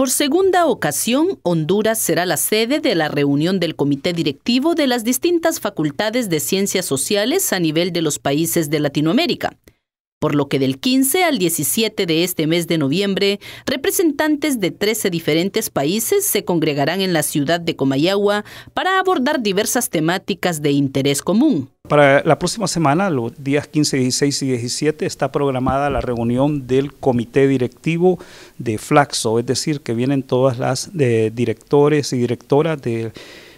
Por segunda ocasión, Honduras será la sede de la reunión del comité directivo de las distintas facultades de ciencias sociales a nivel de los países de Latinoamérica por lo que del 15 al 17 de este mes de noviembre, representantes de 13 diferentes países se congregarán en la ciudad de Comayagua para abordar diversas temáticas de interés común. Para la próxima semana, los días 15, 16 y 17, está programada la reunión del comité directivo de Flaxo, es decir, que vienen todas las eh, directores y directoras de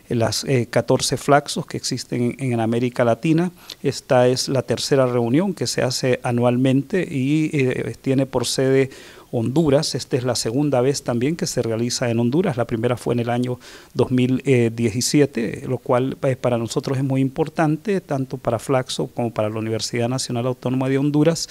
las 14 eh, flaxos que existen en, América Latina. Esta es la tercera reunión que se hace anualmente y eh, tiene por sede Honduras. Esta es la segunda vez también que se realiza en Honduras. La primera fue en el año 2017, lo cual eh, para nosotros es muy importante, tanto para Flaxo como para la Universidad Nacional Autónoma de Honduras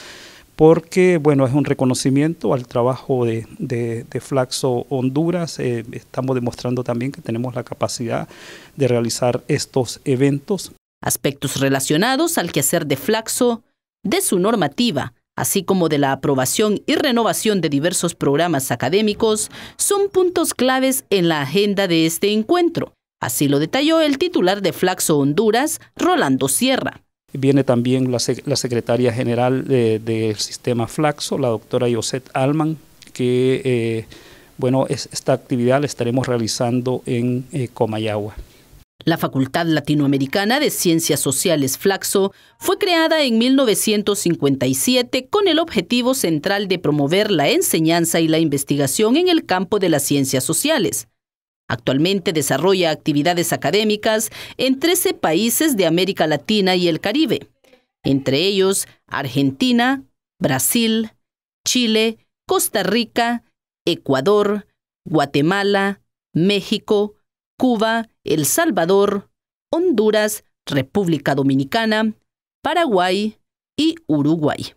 porque bueno, es un reconocimiento al trabajo de, Flaxo Honduras. Eh, estamos demostrando también que tenemos la capacidad de realizar estos eventos. Aspectos relacionados al quehacer de Flaxo, de su normativa, así como de la aprobación y renovación de diversos programas académicos, son puntos claves en la agenda de este encuentro. Así lo detalló el titular de Flaxo Honduras, Rolando Sierra. Viene también la, secretaria general del sistema Flaxo, la doctora Yoset Alman, que eh, bueno, esta actividad la estaremos realizando en eh, Comayagua. La Facultad Latinoamericana de Ciencias Sociales Flaxo fue creada en 1957 con el objetivo central de promover la enseñanza y la investigación en el campo de las ciencias sociales. Actualmente desarrolla actividades académicas en 13 países de América Latina y el Caribe, entre ellos Argentina, Brasil, Chile, Costa Rica, Ecuador, Guatemala, México, Cuba, el Salvador, Honduras, República Dominicana, Paraguay y Uruguay.